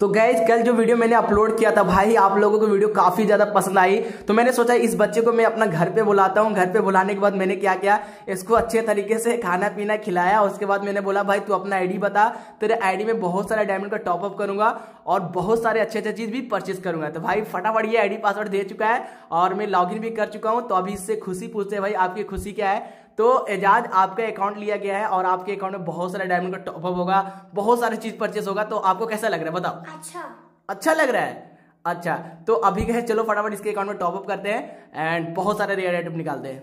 तो गैज कल जो वीडियो मैंने अपलोड किया था भाई आप लोगों को वीडियो काफ़ी ज़्यादा पसंद आई तो मैंने सोचा इस बच्चे को मैं अपना घर पे बुलाता हूँ घर पे बुलाने के बाद मैंने क्या किया इसको अच्छे तरीके से खाना पीना खिलाया उसके बाद मैंने बोला भाई तू अपना आईडी बता तेरे आईडी में बहुत सारा डायमंड का टॉपअप करूंगा और बहुत सारे अच्छे अच्छे चीज़ भी परचेज करूंगा तो भाई फटाफट ये आई पासवर्ड दे चुका है और मैं लॉग भी कर चुका हूँ तो अभी इससे खुशी पूछते भाई आपकी खुशी क्या है तो एजाज आपका अकाउंट लिया गया है और आपके अकाउंट में बहुत सारे डायमंड का टॉपअप होगा बहुत सारी चीज परचेस होगा तो आपको कैसा लग रहा है बताओ अच्छा अच्छा लग रहा है अच्छा तो अभी कहे चलो फटाफट इसके अकाउंट में टॉपअप करते हैं एंड बहुत सारे रेयर आइटम निकालते हैं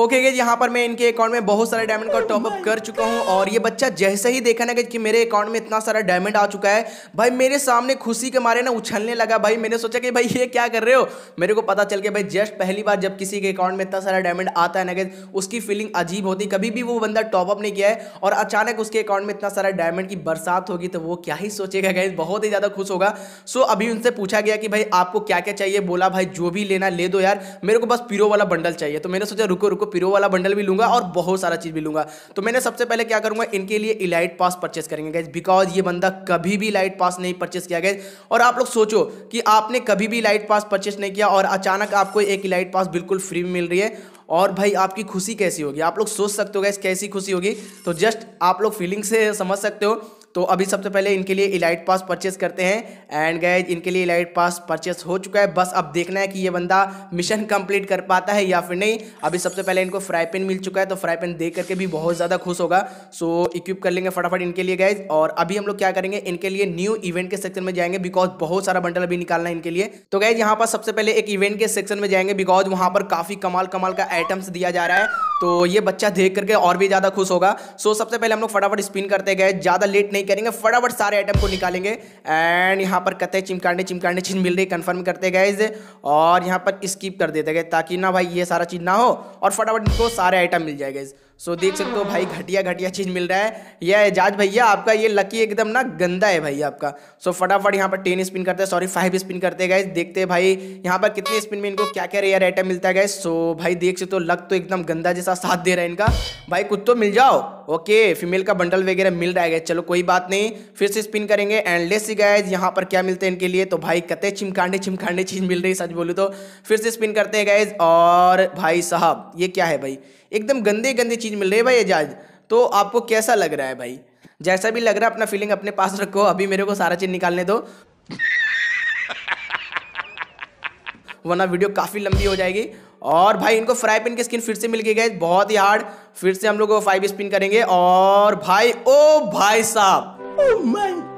ओके okay, यहाँ पर मैं इनके अकाउंट में बहुत सारे डायमंड का टॉपअप oh कर चुका हूँ और ये बच्चा जैसे ही देखा ना कि मेरे अकाउंट में इतना सारा डायमंड आ चुका है भाई मेरे सामने खुशी के मारे ना उछलने लगा भाई मैंने सोचा कि भाई ये क्या कर रहे हो मेरे को पता चल गया भाई जस्ट पहली बार जब किसी के अकाउंट में इतना सारा डायमंड आता है ना उसकी फीलिंग अजीब होती कभी भी वो बंदा टॉपअप नहीं किया है और अचानक उसके अकाउंट में इतना सारा डायमंड की बरसात होगी तो वो क्या ही सोचेगा गैस बहुत ही ज़्यादा खुश होगा सो अभी उनसे पूछा गया कि भाई आपको क्या क्या चाहिए बोला भाई जो भी लेना ले दो यार मेरे को बस पीरो वाला बंडल चाहिए तो मैंने सोचा रुको रुको को पिरो वाला बंडल भी लूंगा और बहुत सारा चीज़ भी लूंगा तो मैंने सबसे पहले क्या करूंगा इनके लिए इलाइट पास परचेस करेंगे गैस बिकॉज ये बंदा कभी भी लाइट पास नहीं परचेस किया गया और आप लोग सोचो कि आपने कभी भी लाइट पास परचेस नहीं किया और अचानक आपको एक इलाइट पास बिल्कुल फ्री में मिल रही है और भाई आपकी खुशी कैसी होगी आप लोग सोच सकते हो गैस कैसी खुशी होगी तो जस्ट आप लोग फीलिंग से समझ सकते हो तो अभी सबसे पहले इनके लिए इलाइट पास परचेस करते हैं एंड गए इनके लिए इलाइट पास परचेस हो चुका है बस अब देखना है कि ये बंदा मिशन कंप्लीट कर पाता है या फिर नहीं अभी सबसे पहले इनको फ्राई पेन मिल चुका है तो फ्राई पेन देख करके भी बहुत ज़्यादा खुश होगा सो इक्विप कर लेंगे फटाफट इनके लिए गए और अभी हम लोग क्या करेंगे इनके लिए न्यू इवेंट के सेक्शन में जाएंगे बिकॉज बहुत सारा बंडल अभी निकालना है इनके लिए तो गए यहाँ पर सबसे पहले एक इवेंट के सेक्शन में जाएंगे बिकॉज वहाँ पर काफ़ी कमाल कमाल का आइटम्स दिया जा रहा है तो ये बच्चा देख करके और भी ज़्यादा खुश होगा सो सबसे पहले हम लोग फटाफट स्पिन करते गए ज़्यादा लेट नहीं नहीं करेंगे फटाफट सारे आइटम को निकालेंगे एंड यहाँ पर कहते हैं चिमकाने चिमकाने चीज़ मिल रही कन्फर्म करते गए और यहाँ पर स्किप कर देते गए ताकि ना भाई ये सारा चीज़ ना हो और फटाफट इनको सारे आइटम मिल जाए जाएगा सो देख सकते हो भाई घटिया घटिया चीज़ मिल रहा है यह एजाज भैया आपका ये लकी एकदम ना गंदा है भाई आपका सो फटाफट यहाँ पर टेन स्पिन करते हैं सॉरी फाइव स्पिन करते गए देखते भाई यहाँ पर कितने स्पिन में इनको क्या क्या रेयर आइटम मिलता है गए सो भाई देख सकते हो लक तो एकदम गंदा जैसा साथ दे रहा है इनका भाई कुछ तो मिल जाओ ओके फीमेल का बंडल वगैरह मिल रहा है चलो कोई बात नहीं फिर से स्पिन करेंगे एंड लेस गायज यहाँ पर क्या मिलते हैं इनके लिए तो भाई कते चिमकांडे चिमकांडे चीज़ मिल रही है सच बोलू तो फिर से स्पिन करते हैं गायज और भाई साहब ये क्या है भाई एकदम गंदे गंदी चीज़ मिल रही है भाई एजाज तो आपको कैसा लग रहा है भाई जैसा भी लग रहा है अपना फीलिंग अपने पास रखो अभी मेरे को सारा चीज़ निकालने दो वरना वीडियो काफ़ी लंबी हो जाएगी और भाई इनको फ्राई पिन की स्किन फिर से मिल गई गई बहुत ही हार्ड फिर से हम लोग फाइव स्पिन करेंगे और भाई ओ भाई साहब oh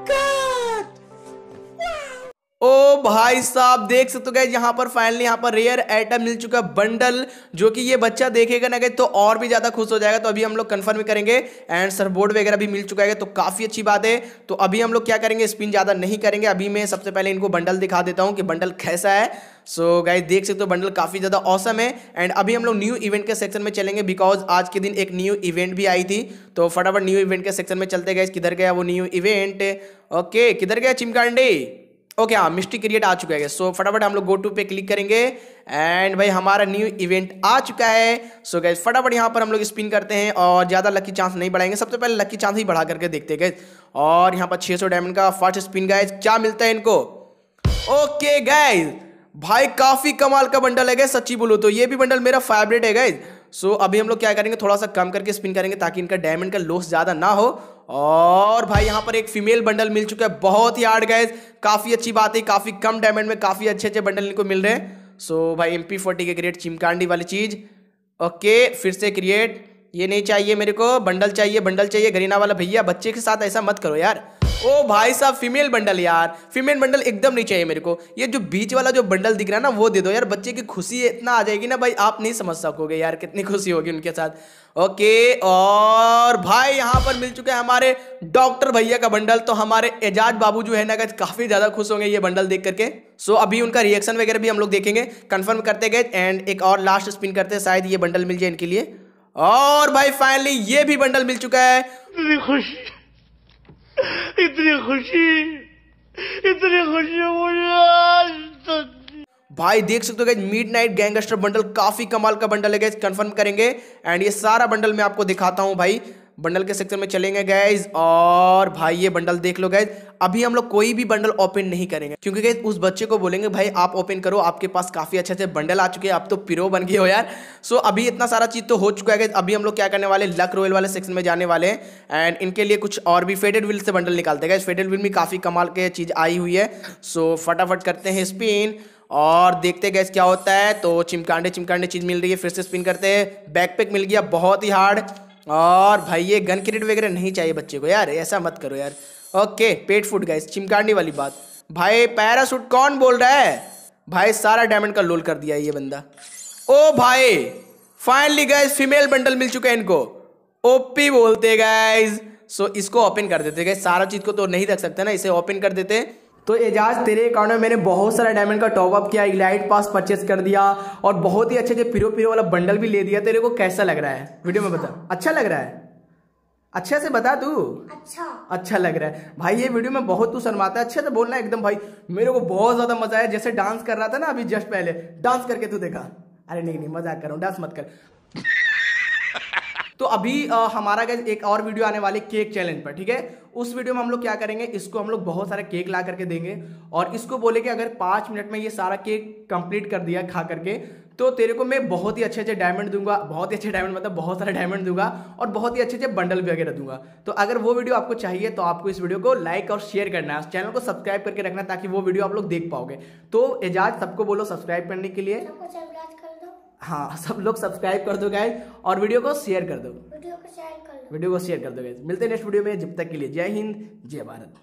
ओ भाई साहब देख सकते हो गए यहाँ पर फाइनली यहाँ पर रेयर आइटम मिल चुका है बंडल जो कि ये बच्चा देखेगा ना गए तो और भी ज़्यादा खुश हो जाएगा तो अभी हम लोग कन्फर्म करेंगे एंड सर बोर्ड वगैरह भी मिल चुका है तो काफ़ी अच्छी बात है तो अभी हम लोग क्या करेंगे स्पिन ज़्यादा नहीं करेंगे अभी मैं सबसे पहले इनको बंडल दिखा देता हूँ कि बंडल कैसा है सो so, गाइज देख सकते हो बंडल काफ़ी ज़्यादा औसम है एंड अभी हम लोग न्यू इवेंट के सेक्शन में चलेंगे बिकॉज आज के दिन एक न्यू इवेंट भी आई थी तो फटाफट न्यू इवेंट के सेक्शन में चलते गए किधर गया वो न्यू इवेंट ओके किधर गया चिमकांडे ओके हाँ मिस्ट्री क्रिएट आ चुका है सो फटाफट हम लोग गो टू पे क्लिक करेंगे एंड भाई हमारा न्यू इवेंट आ चुका है सो so, गए फटाफट यहाँ पर हम लोग स्पिन करते हैं और ज़्यादा लकी चांस नहीं बढ़ाएंगे सबसे पहले लकी चांस ही बढ़ा करके देखते गए और यहाँ पर 600 डायमंड का फर्स्ट स्पिन गए क्या मिलता है इनको ओके गए भाई काफ़ी कमाल का बंडल है गए सच्ची बोलो तो ये भी बंडल मेरा फेवरेट है गए सो अभी हम लोग क्या करेंगे थोड़ा सा कम करके स्पिन करेंगे ताकि इनका डायमंड का लॉस ज़्यादा ना हो और भाई यहाँ पर एक फीमेल बंडल मिल चुका है बहुत ही हार्ड गैस काफ़ी अच्छी बात है काफ़ी कम डायमंड में काफ़ी अच्छे अच्छे बंडल इनको मिल रहे हैं सो भाई एम पी फोर्टी के क्रिएट चिमकांडी वाली चीज़ ओके फिर से क्रिएट ये नहीं चाहिए मेरे को बंडल चाहिए बंडल चाहिए गरीना वाला भैया बच्चे के साथ ऐसा मत करो यार ओ भाई साहब फीमेल बंडल यार फीमेल बंडल एकदम नहीं चाहिए मेरे को ये जो बीच वाला जो बंडल दिख रहा है ना वो दे दो यार बच्चे की खुशी इतना आ जाएगी ना भाई आप नहीं समझ सकोगे यार कितनी खुशी होगी उनके साथ ओके और भाई यहाँ पर मिल चुके हैं हमारे डॉक्टर भैया का बंडल तो हमारे एजाज बाबू जो है ना काफ़ी ज़्यादा खुश होंगे ये बंडल देख करके सो so, अभी उनका रिएक्शन वगैरह भी हम लोग देखेंगे कन्फर्म करते गए एंड एक और लास्ट स्पिन करते शायद ये बंडल मिल जाए इनके लिए और भाई फाइनली ये भी बंडल मिल चुका है इतनी खुशी इतनी खुशी इतनी खुशी भाई देख सकते हो guys midnight gangster bundle काफी कमाल का बंडल है गैस कंफर्म करेंगे एंड ये सारा बंडल मैं आपको दिखाता हूं भाई बंडल के सेक्शन में चलेंगे गैज और भाई ये बंडल देख लो गैज अभी हम लोग कोई भी बंडल ओपन नहीं करेंगे क्योंकि गैज उस बच्चे को बोलेंगे भाई आप ओपन करो आपके पास काफी अच्छे अच्छे बंडल आ चुके हैं आप तो पिरो बन गए हो यार सो अभी इतना सारा चीज तो हो चुका है गैज अभी हम लोग क्या करने वाले लक रोयल वाले सेक्शन में जाने वाले हैं एंड इनके लिए कुछ और भी फेडेड विल से बंडल निकालते गए फेडेड विल में काफी कमाल के चीज आई हुई है सो फटाफट करते हैं स्पिन और देखते गैस क्या होता है तो चिमकांडे चिमकांडे चीज़ मिल रही है फिर से स्पिन करते हैं बैकपैक मिल गया बहुत ही हार्ड और भाई ये गन क्रेट वगैरह नहीं चाहिए बच्चे को यार ऐसा मत करो यार ओके पेट फूड गाइस चिमकाने वाली बात भाई पैरासूट कौन बोल रहा है भाई सारा डायमंड का लोल कर दिया ये बंदा ओ भाई फाइनली गाइस फीमेल बंडल मिल चुका है इनको ओपी बोलते गाइस सो इसको ओपन कर देते गए सारा चीज को तो नहीं रख सकते ना इसे ओपन कर देते तो एजाज तेरे अकाउंट में मैंने बहुत सारा डायमंड का टॉपअप किया इलाइट पास परचेस कर दिया और बहुत ही अच्छे अच्छे पीरो पीरो वाला बंडल भी ले दिया तेरे को कैसा लग रहा है वीडियो में बता अच्छा।, अच्छा लग रहा है अच्छा से बता तू अच्छा अच्छा लग रहा है भाई ये वीडियो में बहुत तू शर्माता है अच्छे से बोलना एकदम भाई मेरे को बहुत ज्यादा मजा आया जैसे डांस कर रहा था ना अभी जस्ट पहले डांस करके तू देखा अरे नहीं नहीं मजाक करो डांस मत कर तो अभी आ, हमारा गैस एक और वीडियो आने वाले केक चैलेंज पर ठीक है उस वीडियो में हम लोग क्या करेंगे इसको हम लोग बहुत सारे केक ला करके देंगे और इसको बोले कि अगर पाँच मिनट में ये सारा केक कंप्लीट कर दिया खा करके तो तेरे को मैं बहुत ही अच्छे अच्छे डायमंड दूंगा बहुत ही अच्छे डायमंड मतलब बहुत सारे डायमंड दूंगा और बहुत ही अच्छे अच्छे बंडल वगैरह दूंगा तो अगर वो वीडियो आपको चाहिए तो आपको इस वीडियो को लाइक और शेयर करना है चैनल को सब्सक्राइब करके रखना ताकि वो वीडियो आप लोग देख पाओगे तो एजाज सबको बोलो सब्सक्राइब करने के लिए हाँ सब लोग सब्सक्राइब कर दो गाइज और वीडियो को शेयर कर दो वीडियो को शेयर कर दो गाइज मिलते हैं नेक्स्ट वीडियो में जब तक के लिए जय हिंद जय भारत